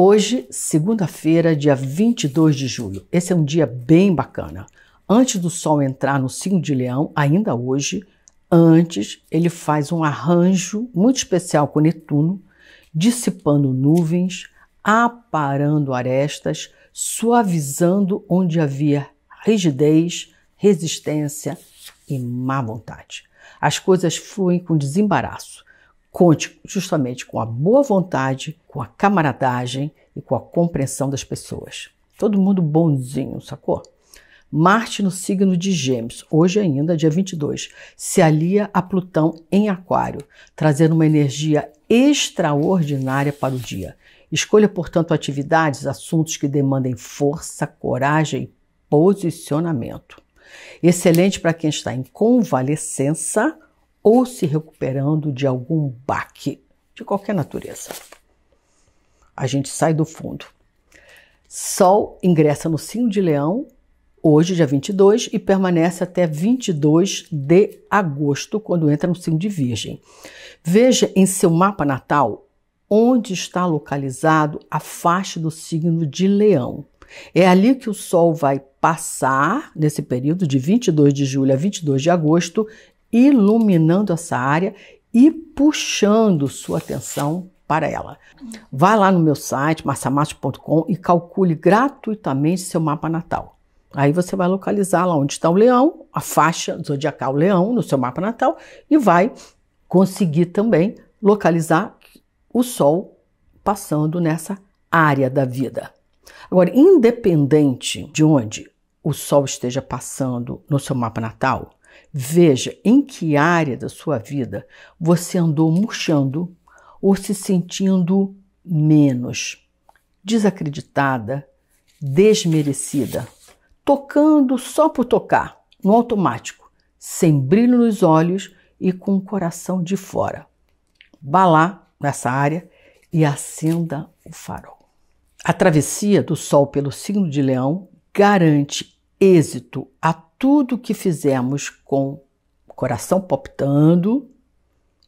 Hoje, segunda-feira, dia 22 de julho. Esse é um dia bem bacana. Antes do Sol entrar no signo de Leão, ainda hoje, antes ele faz um arranjo muito especial com Netuno, dissipando nuvens, aparando arestas, suavizando onde havia rigidez, resistência e má vontade. As coisas fluem com desembaraço Conte justamente com a boa vontade, com a camaradagem e com a compreensão das pessoas. Todo mundo bonzinho, sacou? Marte no signo de Gêmeos, hoje ainda, dia 22, se alia a Plutão em Aquário, trazendo uma energia extraordinária para o dia. Escolha, portanto, atividades, assuntos que demandem força, coragem e posicionamento. Excelente para quem está em convalescença ou se recuperando de algum baque de qualquer natureza. A gente sai do fundo. Sol ingressa no signo de Leão hoje, dia 22, e permanece até 22 de agosto, quando entra no signo de Virgem. Veja em seu mapa natal onde está localizado a faixa do signo de Leão. É ali que o Sol vai passar, nesse período de 22 de julho a 22 de agosto, iluminando essa área e puxando sua atenção para ela. Vá lá no meu site, massamacho.com, e calcule gratuitamente seu mapa natal. Aí você vai localizar lá onde está o leão, a faixa zodiacal leão no seu mapa natal, e vai conseguir também localizar o sol passando nessa área da vida. Agora, independente de onde o sol esteja passando no seu mapa natal, Veja em que área da sua vida você andou murchando ou se sentindo menos, desacreditada, desmerecida, tocando só por tocar, no automático, sem brilho nos olhos e com o coração de fora. Vá lá nessa área e acenda o farol. A travessia do Sol pelo signo de Leão garante êxito a tudo que fizemos com coração palpitando,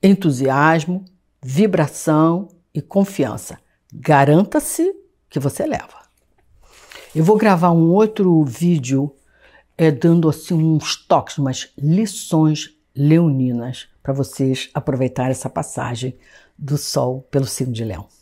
entusiasmo, vibração e confiança. Garanta-se que você leva. Eu vou gravar um outro vídeo é, dando assim uns toques, umas lições leoninas para vocês aproveitar essa passagem do Sol pelo signo de Leão.